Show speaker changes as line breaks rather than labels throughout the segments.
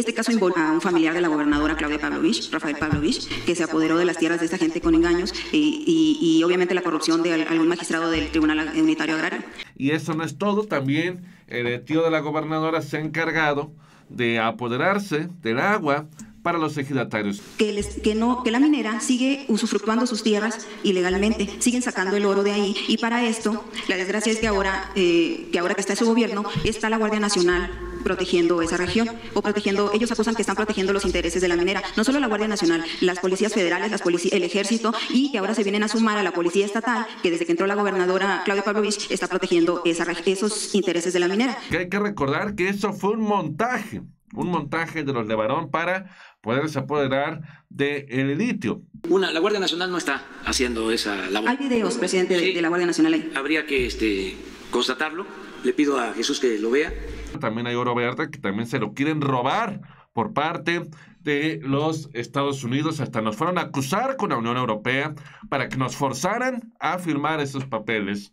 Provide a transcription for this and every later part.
Este caso involucra a un familiar de la gobernadora Claudia Pavlovich, Rafael Pavlovich, que se apoderó de las tierras de esta gente con engaños y, y, y obviamente la corrupción de algún magistrado del Tribunal Unitario Agrario. Y eso no es todo, también el tío de la gobernadora se ha encargado de apoderarse del agua para los ejidatarios. Que, les, que, no, que la minera sigue usufructuando sus tierras ilegalmente, siguen sacando el oro de ahí y para esto, la desgracia es que ahora, eh, que, ahora que está su gobierno está la Guardia Nacional protegiendo esa región o protegiendo, ellos acusan que están protegiendo los intereses de la minera, no solo la Guardia Nacional, las policías federales, las policías, el ejército y que ahora se vienen a sumar a la policía estatal que desde que entró la gobernadora Claudia Pavlovich está protegiendo esa, esos intereses de la minera. Que hay que recordar que eso fue un montaje un montaje de los de varón para poderse apoderar del de litio. Una, la Guardia Nacional no está haciendo esa labor. Hay videos, presidente, de, la Guardia Nacional ahí. Habría que este, constatarlo. Le pido a Jesús que lo vea. También hay oro verde que también se lo quieren robar por parte de los Estados Unidos. Hasta nos fueron a acusar con la Unión Europea para que nos forzaran a firmar esos papeles.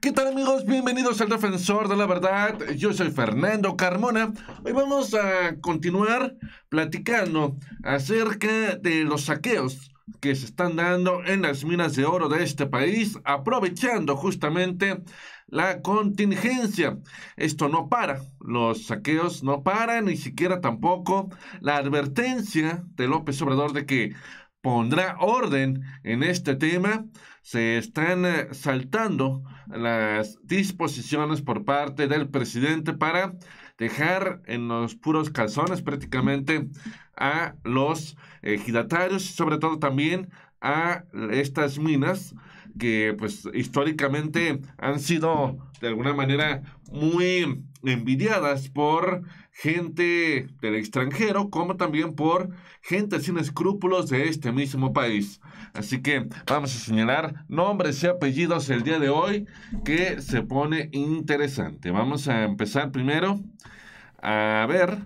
¿Qué tal amigos? Bienvenidos al Defensor de la Verdad. Yo soy Fernando Carmona. Hoy vamos a continuar platicando acerca de los saqueos que se están dando en las minas de oro de este país, aprovechando justamente la contingencia. Esto no para, los saqueos no paran, ni siquiera tampoco la advertencia de López Obrador de que pondrá orden en este tema. Se están eh, saltando las disposiciones por parte del presidente para dejar en los puros calzones prácticamente a los ejidatarios, sobre todo también a estas minas que pues históricamente han sido de alguna manera muy envidiadas por gente del extranjero como también por gente sin escrúpulos de este mismo país. Así que vamos a señalar nombres y apellidos el día de hoy que se pone interesante. Vamos a empezar primero a ver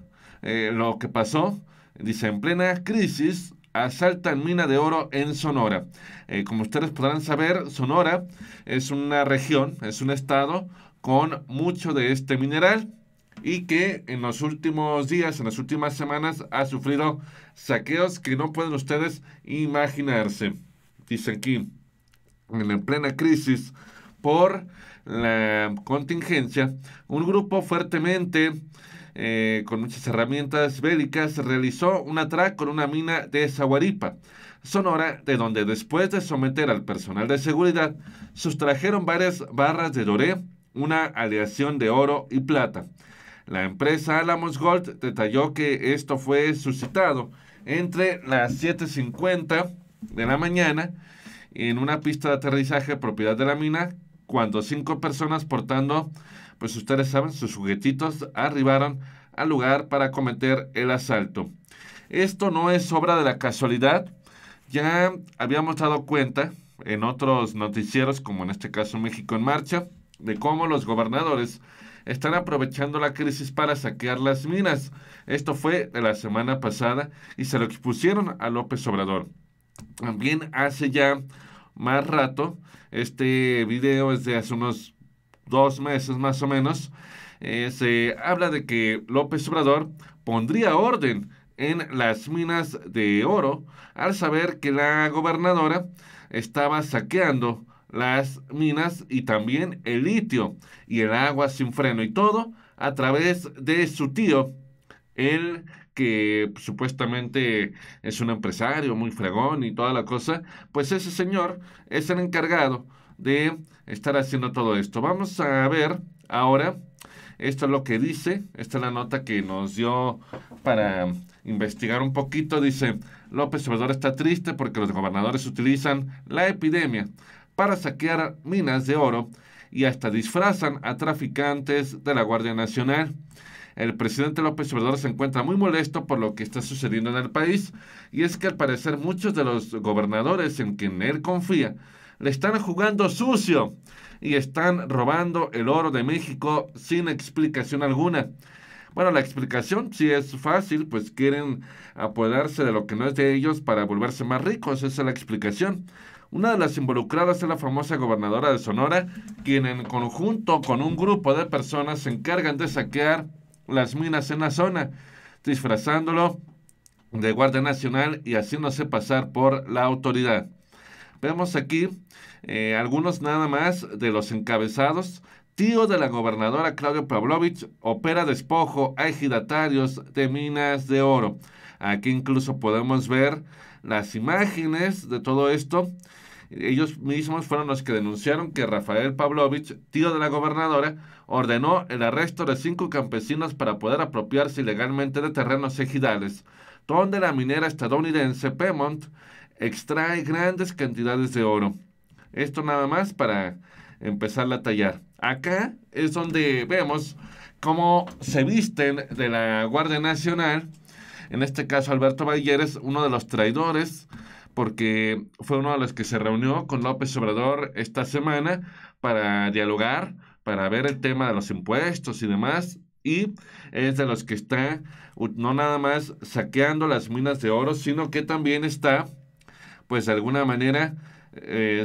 eh, lo que pasó Dice, en plena crisis asaltan mina de oro en Sonora. Eh, como ustedes podrán saber, Sonora es una región, es un estado con mucho de este mineral y que en los últimos días, en las últimas semanas, ha sufrido saqueos que no pueden ustedes imaginarse. Dice aquí, en plena crisis por la contingencia, un grupo fuertemente eh, con muchas herramientas bélicas, realizó un atraco con una mina de Zaguaripa, Sonora, de donde después de someter al personal de seguridad, sustrajeron varias barras de doré, una aleación de oro y plata. La empresa Alamos Gold detalló que esto fue suscitado entre las 7.50 de la mañana en una pista de aterrizaje propiedad de la mina cuando cinco personas portando, pues ustedes saben, sus juguetitos arribaron al lugar para cometer el asalto. Esto no es obra de la casualidad. Ya habíamos dado cuenta en otros noticieros, como en este caso México en Marcha, de cómo los gobernadores están aprovechando la crisis para saquear las minas. Esto fue de la semana pasada y se lo expusieron a López Obrador. También hace ya más rato. Este video es de hace unos dos meses más o menos. Eh, se habla de que López Obrador pondría orden en las minas de oro al saber que la gobernadora estaba saqueando las minas y también el litio y el agua sin freno y todo a través de su tío, el que pues, supuestamente es un empresario muy fregón y toda la cosa, pues ese señor es el encargado de estar haciendo todo esto. Vamos a ver ahora, esto es lo que dice, esta es la nota que nos dio para investigar un poquito, dice, López Obrador está triste porque los gobernadores utilizan la epidemia para saquear minas de oro y hasta disfrazan a traficantes de la Guardia Nacional el presidente López Obrador se encuentra muy molesto por lo que está sucediendo en el país y es que al parecer muchos de los gobernadores en quien él confía le están jugando sucio y están robando el oro de México sin explicación alguna. Bueno, la explicación sí es fácil, pues quieren apoderarse de lo que no es de ellos para volverse más ricos, esa es la explicación. Una de las involucradas es la famosa gobernadora de Sonora, quien en conjunto con un grupo de personas se encargan de saquear las minas en la zona, disfrazándolo de Guardia Nacional y haciéndose pasar por la autoridad. Vemos aquí eh, algunos nada más de los encabezados. Tío de la gobernadora Claudia Pavlovich opera despojo a ejidatarios de minas de oro. Aquí incluso podemos ver las imágenes de todo esto ellos mismos fueron los que denunciaron que Rafael Pavlovich, tío de la gobernadora, ordenó el arresto de cinco campesinos para poder apropiarse ilegalmente de terrenos ejidales, donde la minera estadounidense Pemont extrae grandes cantidades de oro. Esto nada más para empezar a tallar. Acá es donde vemos cómo se visten de la Guardia Nacional, en este caso Alberto Valleres, uno de los traidores porque fue uno de los que se reunió con López Obrador esta semana para dialogar, para ver el tema de los impuestos y demás. Y es de los que está no nada más saqueando las minas de oro, sino que también está, pues de alguna manera, eh,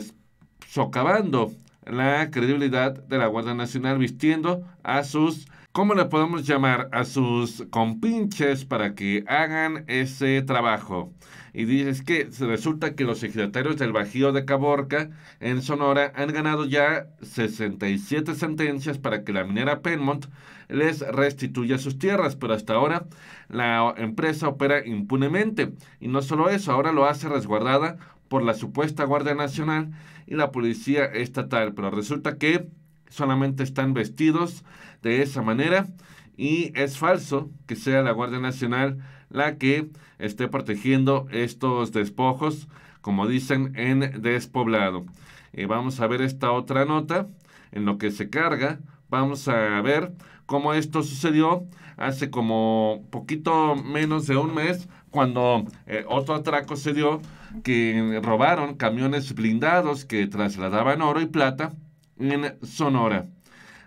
socavando la credibilidad de la Guardia Nacional, vistiendo a sus ¿Cómo le podemos llamar a sus compinches para que hagan ese trabajo? Y dices que resulta que los secretarios del Bajío de Caborca en Sonora han ganado ya 67 sentencias para que la minera Penmont les restituya sus tierras, pero hasta ahora la empresa opera impunemente. Y no solo eso, ahora lo hace resguardada por la supuesta Guardia Nacional y la Policía Estatal, pero resulta que solamente están vestidos de esa manera y es falso que sea la Guardia Nacional la que esté protegiendo estos despojos, como dicen, en despoblado. Y eh, vamos a ver esta otra nota en lo que se carga. Vamos a ver cómo esto sucedió hace como poquito menos de un mes cuando eh, otro atraco se dio que robaron camiones blindados que trasladaban oro y plata en Sonora.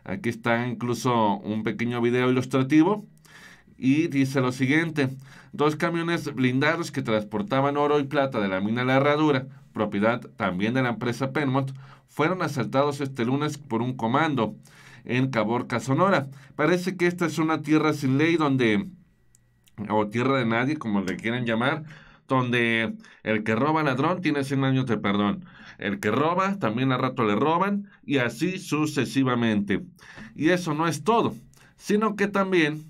Aquí está incluso un pequeño video ilustrativo y dice lo siguiente. Dos camiones blindados que transportaban oro y plata de la mina La Herradura, propiedad también de la empresa Penmont, fueron asaltados este lunes por un comando en Caborca, Sonora. Parece que esta es una tierra sin ley donde, o tierra de nadie, como le quieran llamar, donde el que roba ladrón tiene 100 años de perdón. El que roba también a rato le roban y así sucesivamente. Y eso no es todo, sino que también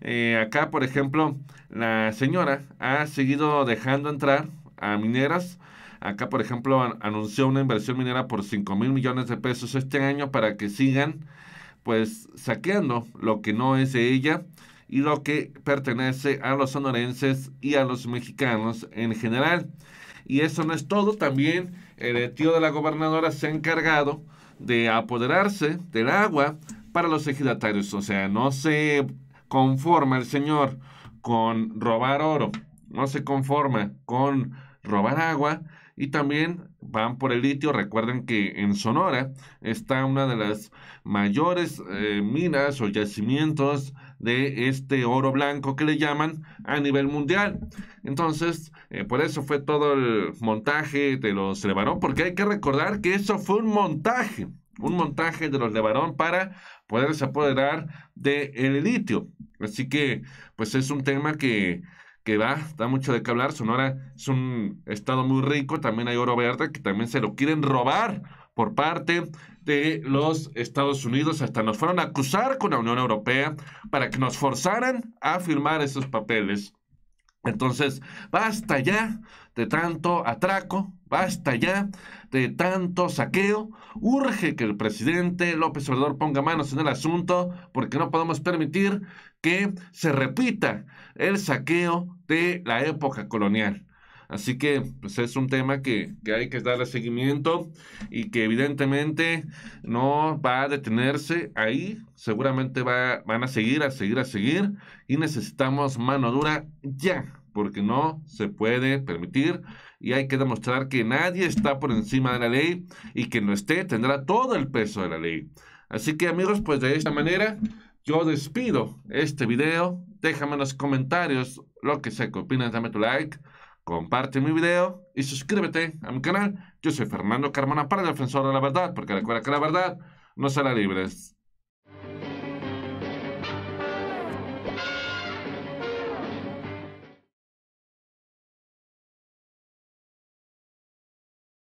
eh, acá, por ejemplo, la señora ha seguido dejando entrar a mineras. Acá, por ejemplo, anunció una inversión minera por 5 mil millones de pesos este año para que sigan pues saqueando lo que no es de ella y lo que pertenece a los sonorenses y a los mexicanos en general. Y eso no es todo, también el tío de la gobernadora se ha encargado de apoderarse del agua para los ejidatarios. O sea, no se conforma el señor con robar oro, no se conforma con robar agua y también van por el litio. Recuerden que en Sonora está una de las mayores eh, minas o yacimientos de este oro blanco que le llaman a nivel mundial. Entonces, eh, por eso fue todo el montaje de los Levarón, porque hay que recordar que eso fue un montaje, un montaje de los Levarón para poderse apoderar del el litio. Así que, pues es un tema que va, da mucho de qué hablar. Sonora es un estado muy rico, también hay oro verde que también se lo quieren robar por parte de los Estados Unidos. Hasta nos fueron a acusar con la Unión Europea para que nos forzaran a firmar esos papeles. Entonces, basta ya de tanto atraco, basta ya de tanto saqueo. Urge que el presidente López Obrador ponga manos en el asunto porque no podemos permitir que se repita el saqueo de la época colonial. Así que pues es un tema que, que hay que darle seguimiento y que evidentemente no va a detenerse ahí, seguramente va, van a seguir, a seguir, a seguir y necesitamos mano dura ya, porque no se puede permitir y hay que demostrar que nadie está por encima de la ley y que no esté tendrá todo el peso de la ley. Así que amigos, pues de esta manera yo despido este video. Déjame en los comentarios lo que sea que opinas, dame tu like comparte mi video y suscríbete a mi canal. Yo soy Fernando Carmona para Defensor de la Verdad, porque recuerda que la verdad no será libre.